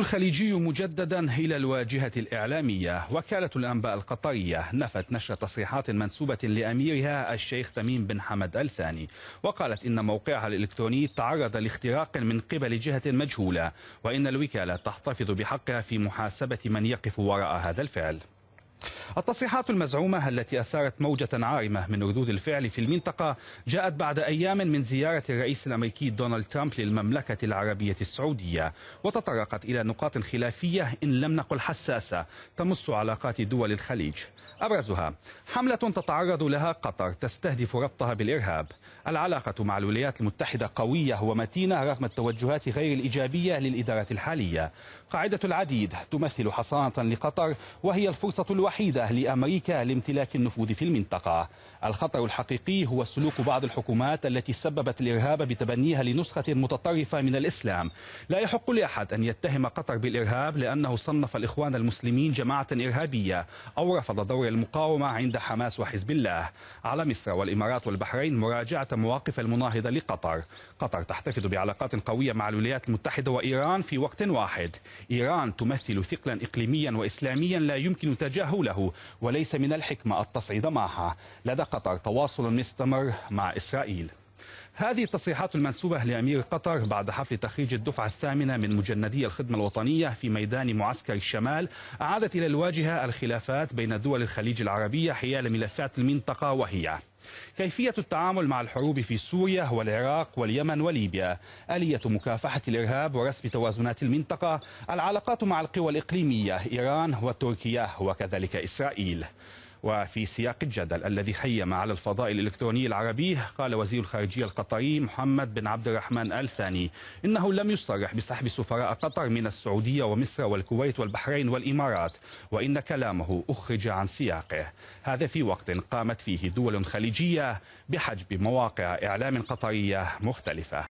الخليجي مجددا إلى الواجهة الإعلامية وكالة الأنباء القطرية نفت نشر تصريحات منسوبة لأميرها الشيخ تميم بن حمد الثاني وقالت إن موقعها الإلكتروني تعرض لاختراق من قبل جهة مجهولة وإن الوكالة تحتفظ بحقها في محاسبة من يقف وراء هذا الفعل التصريحات المزعومة التي أثارت موجة عارمة من ردود الفعل في المنطقة جاءت بعد أيام من زيارة الرئيس الأمريكي دونالد ترامب للمملكة العربية السعودية وتطرقت إلى نقاط خلافية إن لم نقل حساسة تمس علاقات دول الخليج أبرزها حملة تتعرض لها قطر تستهدف ربطها بالإرهاب العلاقة مع الولايات المتحدة قوية ومتينة رغم التوجهات غير الإيجابية للإدارة الحالية قاعدة العديد تمثل حصانة لقطر وهي الفرصة الوحيدة لأمريكا لامتلاك النفوذ في المنطقة الخطر الحقيقي هو سلوك بعض الحكومات التي سببت الإرهاب بتبنيها لنسخة متطرفة من الإسلام لا يحق لأحد أن يتهم قطر بالإرهاب لأنه صنف الإخوان المسلمين جماعة إرهابية أو رفض دور المقاومة عند حماس وحزب الله على مصر والإمارات والبحرين مراجعة مواقف المناهضة لقطر قطر تحتفظ بعلاقات قوية مع الولايات المتحدة وإيران في وقت واحد إيران تمثل ثقلا إقليميا وإسلاميا لا يمكن تجاهله وليس من الحكمة التصعيد معها لدى قطر تواصل مستمر مع إسرائيل هذه التصريحات المنسوبة لأمير قطر بعد حفل تخريج الدفعة الثامنة من مجندي الخدمة الوطنية في ميدان معسكر الشمال أعادت إلى الواجهة الخلافات بين دول الخليج العربية حيال ملفات المنطقة وهي كيفية التعامل مع الحروب في سوريا والعراق واليمن وليبيا آلية مكافحة الإرهاب ورسم توازنات المنطقة العلاقات مع القوى الإقليمية إيران وتركيا وكذلك إسرائيل وفي سياق الجدل الذي خيم على الفضاء الإلكتروني العربي قال وزير الخارجية القطري محمد بن عبد الرحمن آل ثاني إنه لم يصرح بسحب سفراء قطر من السعودية ومصر والكويت والبحرين والإمارات وإن كلامه أخرج عن سياقه هذا في وقت قامت فيه دول خليجية بحجب مواقع إعلام قطرية مختلفة